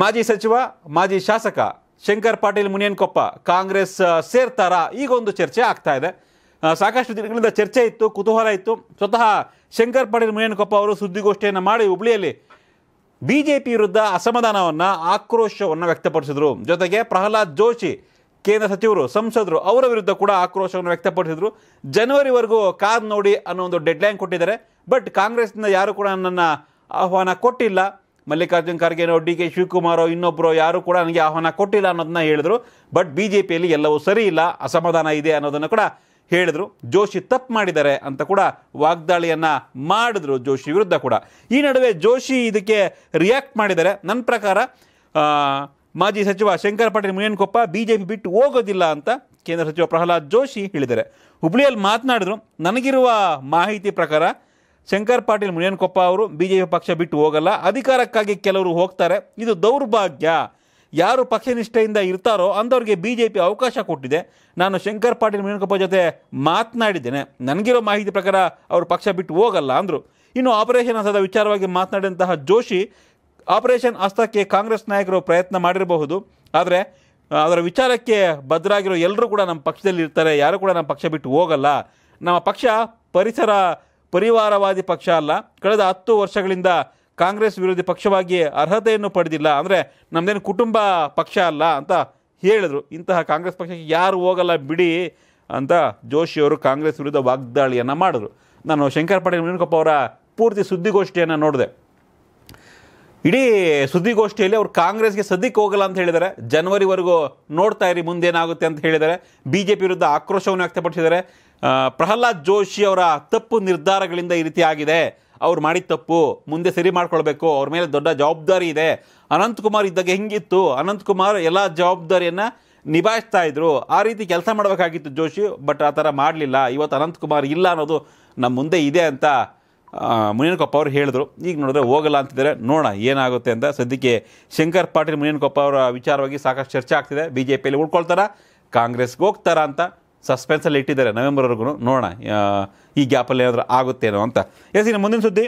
ಮಾಜಿ ಸಚಿವ ಮಾಜಿ ಶಾಸಕ ಶಂಕರ್ ಪಾಟೀಲ್ ಮುನಿಯನ್ಕೊಪ್ಪ ಕಾಂಗ್ರೆಸ್ ಸೇರ್ತಾರಾ ಈಗ ಒಂದು ಚರ್ಚೆ ಆಗ್ತಾ ಇದೆ ಸಾಕಷ್ಟು ದಿನಗಳಿಂದ ಚರ್ಚೆ ಇತ್ತು ಕುತೂಹಲ ಇತ್ತು ಸ್ವತಃ ಶಂಕರ್ ಪಾಟೀಲ್ ಮುನಿಯನ್ಕೊಪ್ಪ ಅವರು ಸುದ್ದಿಗೋಷ್ಠಿಯನ್ನು ಮಾಡಿ ಹುಬ್ಳಿಯಲ್ಲಿ ಬಿ ಜೆ ಪಿ ವಿರುದ್ಧ ಅಸಮಾಧಾನವನ್ನು ಆಕ್ರೋಶವನ್ನು ವ್ಯಕ್ತಪಡಿಸಿದರು ಜೊತೆಗೆ ಪ್ರಹ್ಲಾದ್ ಜೋಶಿ ಕೇಂದ್ರ ಸಚಿವರು ಸಂಸದರು ಅವರ ವಿರುದ್ಧ ಕೂಡ ಆಕ್ರೋಶವನ್ನು ವ್ಯಕ್ತಪಡಿಸಿದರು ಜನವರಿವರೆಗೂ ಕಾದ್ ನೋಡಿ ಅನ್ನೋ ಒಂದು ಡೆಡ್ಲೈನ್ ಕೊಟ್ಟಿದ್ದಾರೆ ಬಟ್ ಕಾಂಗ್ರೆಸ್ನಿಂದ ಯಾರು ಕೂಡ ನನ್ನ ಆಹ್ವಾನ ಕೊಟ್ಟಿಲ್ಲ ಮಲ್ಲಿಕಾರ್ಜುನ್ ಖರ್ಗೆನೋ ಡಿ ಕೆ ಶಿವಕುಮಾರೋ ಇನ್ನೊಬ್ಬರು ಯಾರೂ ಕೂಡ ನನಗೆ ಆಹ್ವಾನ ಕೊಟ್ಟಿಲ್ಲ ಅನ್ನೋದನ್ನ ಹೇಳಿದ್ರು ಬಟ್ ಬಿ ಜೆ ಪಿಯಲ್ಲಿ ಎಲ್ಲವೂ ಸರಿ ಇಲ್ಲ ಅಸಮಾಧಾನ ಇದೆ ಅನ್ನೋದನ್ನು ಕೂಡ ಹೇಳಿದರು ಜೋಶಿ ತಪ್ಪು ಮಾಡಿದ್ದಾರೆ ಅಂತ ಕೂಡ ವಾಗ್ದಾಳಿಯನ್ನು ಮಾಡಿದ್ರು ಜೋಶಿ ವಿರುದ್ಧ ಕೂಡ ಈ ನಡುವೆ ಜೋಶಿ ಇದಕ್ಕೆ ರಿಯಾಕ್ಟ್ ಮಾಡಿದ್ದಾರೆ ನನ್ನ ಪ್ರಕಾರ ಮಾಜಿ ಸಚಿವ Shankar Patil Muniyanakoppa B J P ಬಿಟ್ಟು ಹೋಗೋದಿಲ್ಲ ಅಂತ ಕೇಂದ್ರ ಸಚಿವ ಪ್ರಹ್ಲಾದ್ ಜೋಶಿ ಹೇಳಿದ್ದಾರೆ ಹುಬ್ಳಿಯಲ್ಲಿ ಮಾತನಾಡಿದ್ರು ನನಗಿರುವ ಮಾಹಿತಿ ಪ್ರಕಾರ ಶಂಕರ್ ಪಾಟೀಲ್ ಮುನಿಯನ್ಕೊಪ್ಪ ಅವರು ಬಿಜೆಪಿ ಪಕ್ಷ ಬಿಟ್ಟು ಹೋಗಲ್ಲ ಅಧಿಕಾರಕ್ಕಾಗಿ ಕೆಲವರು ಹೋಗ್ತಾರೆ ಇದು ದೌರ್ಭಾಗ್ಯ ಯಾರು ಪಕ್ಷ ನಿಷ್ಠೆಯಿಂದ ಇರ್ತಾರೋ ಅಂಥವ್ರಿಗೆ ಬಿ ಜೆ ಪಿ ಅವಕಾಶ ಕೊಟ್ಟಿದೆ ನಾನು ಶಂಕರ್ ಪಾಟೀಲ್ ಮುನಿಯನ್ಕೊಪ್ಪ ಜೊತೆ ಮಾತನಾಡಿದ್ದೇನೆ ನನಗಿರೋ ಮಾಹಿತಿ ಪ್ರಕಾರ ಅವರು ಪಕ್ಷ ಬಿಟ್ಟು ಹೋಗಲ್ಲ ಅಂದರು ಇನ್ನು ಆಪರೇಷನ್ ಹಸ್ತದ ವಿಚಾರವಾಗಿ ಮಾತನಾಡಿದಂತಹ ಜೋಶಿ ಆಪರೇಷನ್ ಹಸ್ತಕ್ಕೆ ಕಾಂಗ್ರೆಸ್ ನಾಯಕರು ಪ್ರಯತ್ನ ಮಾಡಿರಬಹುದು ಆದರೆ ಅದರ ವಿಚಾರಕ್ಕೆ ಭದ್ರಾಗಿರೋ ಎಲ್ಲರೂ ಕೂಡ ನಮ್ಮ ಪಕ್ಷದಲ್ಲಿ ಇರ್ತಾರೆ ಯಾರು ಕೂಡ ನಮ್ಮ ಪಕ್ಷ ಬಿಟ್ಟು ಹೋಗಲ್ಲ ನಮ್ಮ ಪಕ್ಷ ಪರಿಸರ ಪರಿವಾರವಾದಿ ಪಕ್ಷ ಅಲ್ಲ ಕಳೆದ ಹತ್ತು ವರ್ಷಗಳಿಂದ ಕಾಂಗ್ರೆಸ್ ವಿರೋಧಿ ಪಕ್ಷವಾಗಿ ಅರ್ಹತೆಯನ್ನು ಪಡೆದಿಲ್ಲ ಅಂದರೆ ನಮ್ಮದೇನು ಕುಟುಂಬ ಪಕ್ಷ ಅಲ್ಲ ಅಂತ ಹೇಳಿದರು ಇಂತಹ ಕಾಂಗ್ರೆಸ್ ಪಕ್ಷಕ್ಕೆ ಯಾರು ಹೋಗಲ್ಲ ಬಿಡಿ ಅಂತ ಜೋಶಿಯವರು ಕಾಂಗ್ರೆಸ್ ವಿರುದ್ಧ ವಾಗ್ದಾಳಿಯನ್ನು ಮಾಡಿದ್ರು ನಾನು ಶಂಕರ್ ಪಾಟೀಲ್ ಅವರ ಪೂರ್ತಿ ಸುದ್ದಿಗೋಷ್ಠಿಯನ್ನು ನೋಡಿದೆ ಇಡೀ ಸುದ್ದಿಗೋಷ್ಠಿಯಲ್ಲಿ ಅವರು ಕಾಂಗ್ರೆಸ್ಗೆ ಸದ್ಯಕ್ಕೆ ಹೋಗಲ್ಲ ಅಂತ ಹೇಳಿದ್ದಾರೆ ಜನವರಿವರೆಗೂ ನೋಡ್ತಾ ಇರಿ ಮುಂದೇನಾಗುತ್ತೆ ಅಂತ ಹೇಳಿದ್ದಾರೆ ಬಿ ಜೆ ಪಿ ವಿರುದ್ಧ ಆಕ್ರೋಶವನ್ನು ವ್ಯಕ್ತಪಡಿಸಿದ್ದಾರೆ ಪ್ರಹ್ಲಾದ್ ಜೋಶಿ ಅವರ ತಪ್ಪು ನಿರ್ಧಾರಗಳಿಂದ ಈ ರೀತಿ ಆಗಿದೆ ಅವ್ರು ಮಾಡಿದ ತಪ್ಪು ಮುಂದೆ ಸರಿ ಮಾಡ್ಕೊಳ್ಬೇಕು ಅವ್ರ ಮೇಲೆ ದೊಡ್ಡ ಜವಾಬ್ದಾರಿ ಇದೆ ಅನಂತಕುಮಾರ್ ಇದ್ದಾಗ ಹೆಂಗಿತ್ತು ಅನಂತಕುಮಾರ್ ಎಲ್ಲ ಜವಾಬ್ದಾರಿಯನ್ನು ನಿಭಾಯಿಸ್ತಾ ಇದ್ರು ಆ ರೀತಿ ಕೆಲಸ ಮಾಡಬೇಕಾಗಿತ್ತು ಜೋಶಿ ಬಟ್ ಆ ಥರ ಮಾಡಲಿಲ್ಲ ಇವತ್ತು ಅನಂತಕುಮಾರ್ ಇಲ್ಲ ಅನ್ನೋದು ನಮ್ಮ ಮುಂದೆ ಇದೆ ಅಂತ ಮುನಿಯನಕೊಪ್ಪ ಅವರು ಹೇಳಿದ್ರು ಈಗ ನೋಡಿದ್ರೆ ಹೋಗಲ್ಲ ಅಂತಿದ್ದಾರೆ ನೋಡೋಣ ಏನಾಗುತ್ತೆ ಅಂತ ಸದ್ಯಕ್ಕೆ ಶಂಕರ್ ಪಾಟೀಲ್ ಮುನಿಯನಕೊಪ್ಪ ಅವರ ವಿಚಾರವಾಗಿ ಸಾಕಷ್ಟು ಚರ್ಚೆ ಆಗ್ತಿದೆ ಬಿ ಜೆ ಪಿಯಲ್ಲಿ ಉಳ್ಕೊಳ್ತಾರಾ ಕಾಂಗ್ರೆಸ್ಗೆ ಹೋಗ್ತಾರಾ ಅಂತ ಸಸ್ಪೆನ್ಸಲ್ಲಿ ಇಟ್ಟಿದ್ದಾರೆ ನವೆಂಬರ್ವರೆಗೂ ನೋಡೋಣ ಈ ಗ್ಯಾಪಲ್ಲಿ ಏನಾದರೂ ಆಗುತ್ತೇನೋ ಅಂತ ಎಸ್ ಇನ್ನು ಮುಂದಿನ ಸುದ್ದಿ